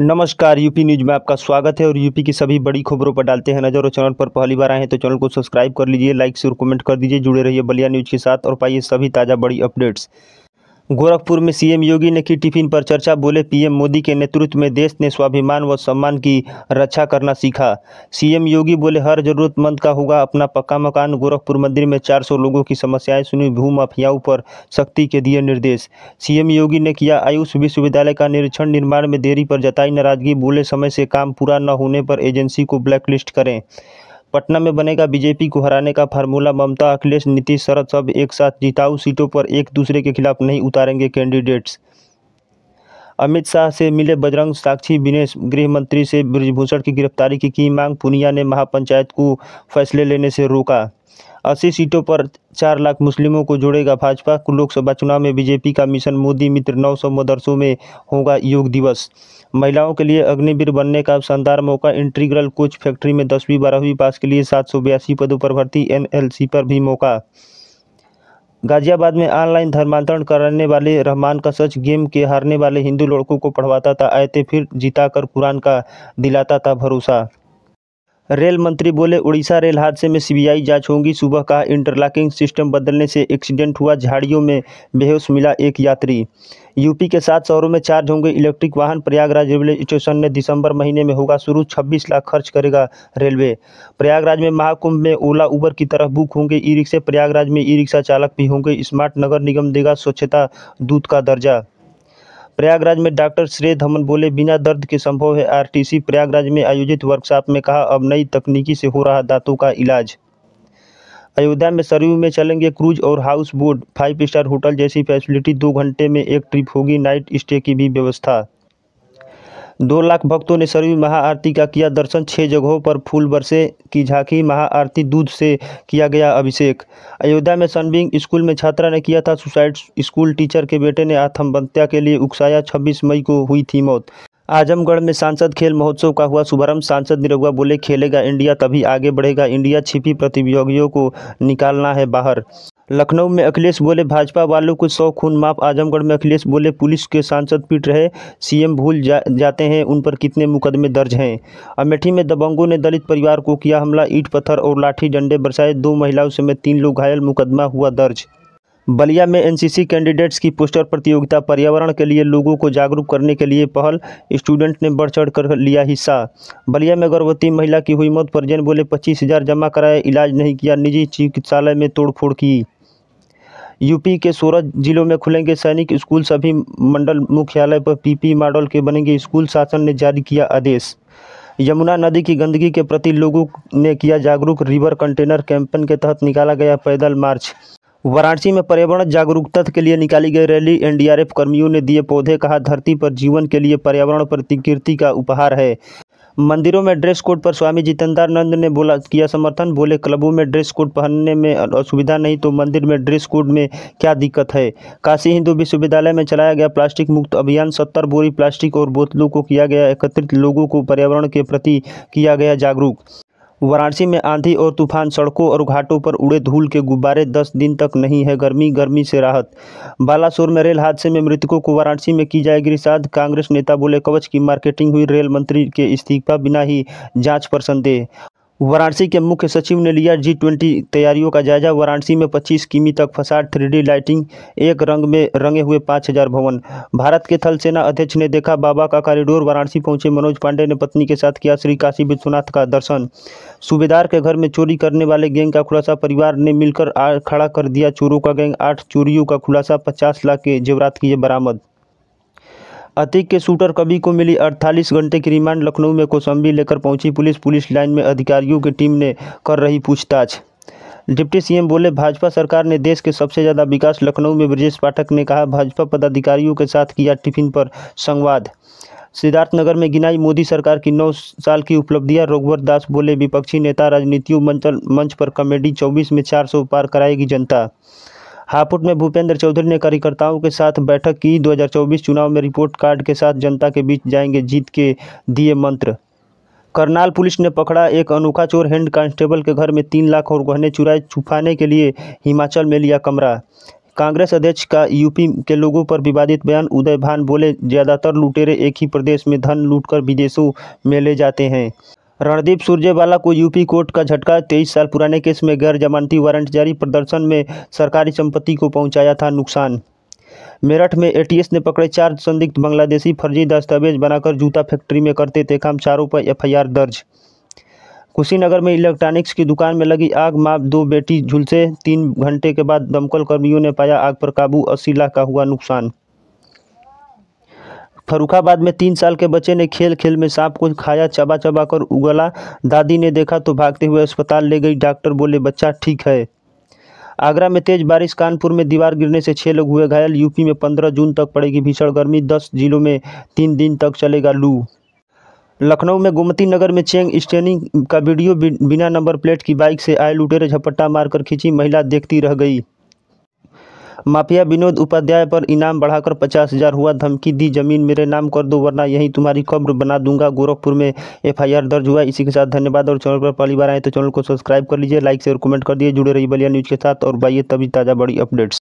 नमस्कार UP news में आपका स्वागत है और यूपी की सभी बड़ी खबरों पर डालते हैं नज़र और चैनल पर पहली बार आए हैं तो चैनल को सब्सक्राइब कर लीजिए लाइक और कमेंट कर दीजिए जुड़े रहिए बलिया न्यूज़ के साथ और पाइए सभी ताज़ा बड़ी अपडेट्स गोरखपुर में सीएम योगी ने की टिफिन पर चर्चा बोले पीएम मोदी के नेतृत्व में देश ने स्वाभिमान व सम्मान की रक्षा करना सीखा सीएम योगी बोले हर जरूरतमंद का होगा अपना पक्का मकान गोरखपुर मंदिर में 400 लोगों की समस्याएं सुनी भूमाफियाओं पर शक्ति के दिए निर्देश सीएम योगी ने किया आयुष विश्वविद्यालय का निरीक्षण निर्माण में देरी पर जताई नाराजगी बोले समय से काम पूरा न होने पर एजेंसी को ब्लैकलिस्ट करें पटना में बनेगा बीजेपी को हराने का फार्मूला ममता अखिलेश नीतीश शरद सब एक साथ जिताऊ सीटों पर एक दूसरे के खिलाफ नहीं उतारेंगे कैंडिडेट्स अमित शाह से मिले बजरंग साक्षी विनेश गृह मंत्री से ब्रजभूषण की गिरफ्तारी की की मांग पुनिया ने महापंचायत को फैसले लेने से रोका अस्सी सीटों पर चार लाख मुस्लिमों को जोड़ेगा भाजपा लोकसभा चुनाव में बीजेपी का मिशन मोदी मित्र नौ सौ मदरसों में होगा योग दिवस महिलाओं के लिए अग्निवीर बनने का शानदार मौका इंटीग्रल कोच फैक्ट्री में दसवीं बारहवीं पास के लिए सात सौ बयासी पदों पर भर्ती एनएलसी पर भी मौका गाजियाबाद में ऑनलाइन धर्मांतरण करने वाले रहमान का सच गेम के हारने वाले हिंदू लड़कों को पढ़वाता था आयते फिर कर कुरान का दिलाता था भरोसा रेल मंत्री बोले उड़ीसा रेल हादसे में सीबीआई जांच होगी सुबह कहा इंटरलॉकिंग सिस्टम बदलने से एक्सीडेंट हुआ झाड़ियों में बेहोश मिला एक यात्री यूपी के सात शहरों में चार्ज होंगे इलेक्ट्रिक वाहन प्रयागराज रेलवे स्टेशन ने दिसंबर महीने में होगा शुरू 26 लाख खर्च करेगा रेलवे प्रयागराज में महाकुंभ में ओला उबर की तरह बुक होंगे ई रिक्शे प्रयागराज में ई रिक्शा चालक भी होंगे स्मार्ट नगर निगम देगा स्वच्छता दूत का दर्जा प्रयागराज में डॉक्टर श्रेय धमन बोले बिना दर्द के संभव है आरटीसी प्रयागराज में आयोजित वर्कशॉप में कहा अब नई तकनीकी से हो रहा दांतों का इलाज अयोध्या में सरयू में चलेंगे क्रूज और house boat five star hotel जैसी फैसिलिटी दो घंटे में एक ट्रिप होगी नाइट स्टे की भी व्यवस्था दो लाख भक्तों ने सरयू महाआरती का किया दर्शन छः जगहों पर फूल बरसे की झांकी महाआरती दूध से किया गया अभिषेक अयोध्या में सनबिंग स्कूल में छात्रा ने किया था सुसाइड स्कूल टीचर के बेटे ने आत्महत्या के लिए उकसाया छब्बीस मई को हुई थी मौत आजमगढ़ में सांसद खेल महोत्सव का हुआ शुभारंभ सांसद निरहुआ बोले खेलेगा इंडिया तभी आगे बढ़ेगा इंडिया छिपी प्रतियोगियों को निकालना है बाहर लखनऊ में अखिलेश बोले भाजपा वालों को सौ खून माफ आजमगढ़ में अखिलेश बोले पुलिस के सांसद पीट रहे सीएम भूल जा, जाते हैं उन पर कितने मुकदमे दर्ज हैं अमेठी में दबंगों ने दलित परिवार को किया हमला ईट पत्थर और लाठी डंडे बरसाए दो महिलाओं समेत तीन लोग घायल मुकदमा हुआ दर्ज बलिया में एनसीसी कैंडिडेट्स की पोस्टर प्रतियोगिता पर्यावरण के लिए लोगों को जागरूक करने के लिए पहल स्टूडेंट ने बढ़ चढ़ कर लिया हिस्सा बलिया में गर्भवती महिला की हुई मौत पर जैन बोले पच्चीस हजार जमा कराए इलाज नहीं किया निजी चिकित्सालय में तोड़फोड़ की यूपी के सोलह जिलों में खुलेंगे सैनिक स्कूल सभी मंडल मुख्यालय पर पीपी मॉडल के बनेंगे स्कूल शासन ने जारी किया आदेश यमुना नदी की गंदगी के प्रति लोगों ने किया जागरूक रिवर कंटेनर कैंपेन के तहत निकाला गया पैदल मार्च वाराणसी में पर्यावरण जागरूकता के लिए निकाली गई रैली एनडीआरएफ कर्मियों ने दिए पौधे कहा धरती पर जीवन के लिए पर्यावरण प्रतिकृति का उपहार है मंदिरों में ड्रेस कोड पर स्वामी जितेंद्रानंद ने बोला किया समर्थन बोले क्लबों में ड्रेस कोड पहनने में असुविधा नहीं तो मंदिर में ड्रेस कोड में क्या दिक्कत है काशी हिंदू विश्वविद्यालय में चलाया गया प्लास्टिक मुक्त अभियान सत्तर बोरी प्लास्टिक और बोतलों को किया गया एकत्रित लोगों को पर्यावरण के प्रति किया गया जागरूक वाराणसी में आंधी और तूफान सड़कों और घाटों पर उड़े धूल के गुब्बारे दस दिन तक नहीं है गर्मी गर्मी से राहत बालासोर में रेल हादसे में मृतकों को वाराणसी में की जाएगी साध कांग्रेस नेता बोले कवच की मार्केटिंग हुई रेल मंत्री के इस्तीफा बिना ही जांच पर संदेह वाराणसी के मुख्य सचिव ने लिया जी ट्वेंटी तैयारियों का जायजा वाराणसी में 25 किमी तक फसाद थ्री लाइटिंग एक रंग में रंगे हुए 5000 भवन भारत के थल सेना अध्यक्ष ने देखा बाबा का कॉरिडोर वाराणसी पहुंचे मनोज पांडे ने पत्नी के साथ किया श्री काशी विश्वनाथ का दर्शन सूबेदार के घर में चोरी करने वाले गैंग का खुलासा परिवार ने मिलकर खड़ा कर दिया चोरों का गैंग आठ चोरियों का खुलासा पचास लाख के जेवरात किए बरामद अतीक के शूटर कवि को मिली अड़तालीस घंटे की रिमांड लखनऊ में कोसंबी लेकर पहुंची पुलिस पुलिस लाइन में अधिकारियों की टीम ने कर रही पूछताछ डिप्टी सीएम बोले भाजपा सरकार ने देश के सबसे ज़्यादा विकास लखनऊ में ब्रजेश पाठक ने कहा भाजपा पदाधिकारियों के साथ किया टिफिन पर संवाद सिद्धार्थनगर में गिनाई मोदी सरकार की नौ साल की उपलब्धियां रघुवर दास बोले विपक्षी नेता राजनीतियों मंच, पर कमेडी 24 में 400 पार कराएगी जनता हापुड़ में भूपेंद्र चौधरी ने कार्यकर्ताओं के साथ बैठक की 2024 चुनाव में रिपोर्ट कार्ड के साथ जनता के बीच जाएंगे जीत के दिए मंत्र करनाल पुलिस ने पकड़ा एक अनोखा चोर हेड कांस्टेबल के घर में तीन लाख और गहने चुराए छुपाने के लिए हिमाचल में लिया कमरा कांग्रेस अध्यक्ष का यूपी के लोगों पर विवादित बयान उदय भान बोले ज़्यादातर लुटेरे एक ही प्रदेश में धन लूटकर विदेशों में ले जाते हैं रणदीप सुरजेवाला को यूपी कोर्ट का झटका तेईस साल पुराने केस में गैर जमानती वारंट जारी प्रदर्शन में सरकारी संपत्ति को पहुंचाया था नुकसान मेरठ में एटीएस ने पकड़े चार संदिग्ध बांग्लादेशी फर्जी दस्तावेज बनाकर जूता फैक्ट्री में करते थे काम चारों पर एफआईआर दर्ज कुशीनगर में इलेक्ट्रॉनिक्स की दुकान में लगी आग माँ दो बेटी झुलसे तीन घंटे के बाद दमकल कर्मियों ने पाया आग पर काबू अस्सी लाख का हुआ नुकसान फरुखाबाद में तीन साल के बच्चे ने खेल खेल में सांप को खाया चबा चबा कर उगला दादी ने देखा तो भागते हुए अस्पताल ले गई डॉक्टर बोले बच्चा ठीक है आगरा में तेज बारिश कानपुर में दीवार गिरने से छः लोग हुए घायल यूपी में पंद्रह जून तक पड़ेगी भीषण गर्मी दस जिलों में तीन दिन तक चलेगा लू लखनऊ में गोमती नगर में चेंग स्टेनिंग का वीडियो बिना नंबर प्लेट की बाइक से आए लुटेरे झपट्टा मारकर खींची महिला देखती रह गई माफिया विनोद उपाध्याय पर इनाम बढ़ाकर पचास हजार हुआ धमकी दी जमीन मेरे नाम कर दो वरना यही तुम्हारी कब्र बना दूंगा गोरखपुर में एफआईआर दर्ज हुआ इसी के साथ धन्यवाद और चैनल पर पहली बार आए तो चैनल को सब्सक्राइब कर लीजिए लाइक शेयर कमेंट कर दिए जुड़े रही बलिया न्यूज़ के साथ और बाइए तभी ताज़ा बड़ी अपडेट्स